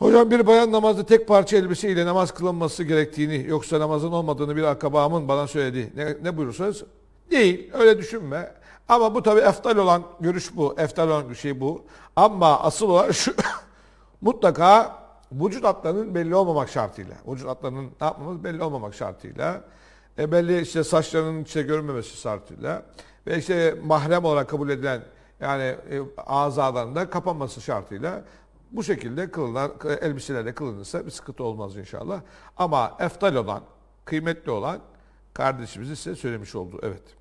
Hocam bir bayan namazda tek parça elbise ile namaz kılınması gerektiğini yoksa namazın olmadığını bir akabamın bana söyledi. Ne, ne buyursanız? Değil. Öyle düşünme. Ama bu tabii eftal olan görüş bu. Eftal olan şey bu. Ama asıl olan şu. mutlaka vücut atlarının belli olmamak şartıyla. Vücut atlarının ne yapmamız belli olmamak şartıyla. E belli işte saçlarının içe görünmemesi şartıyla. Ve işte mahrem olarak kabul edilen yani e, azalarında kapanması şartıyla bu şekilde kılınan, elbiselerle kılınırsa bir sıkıntı olmaz inşallah. Ama eftal olan, kıymetli olan kardeşimiz ise söylemiş oldu. Evet.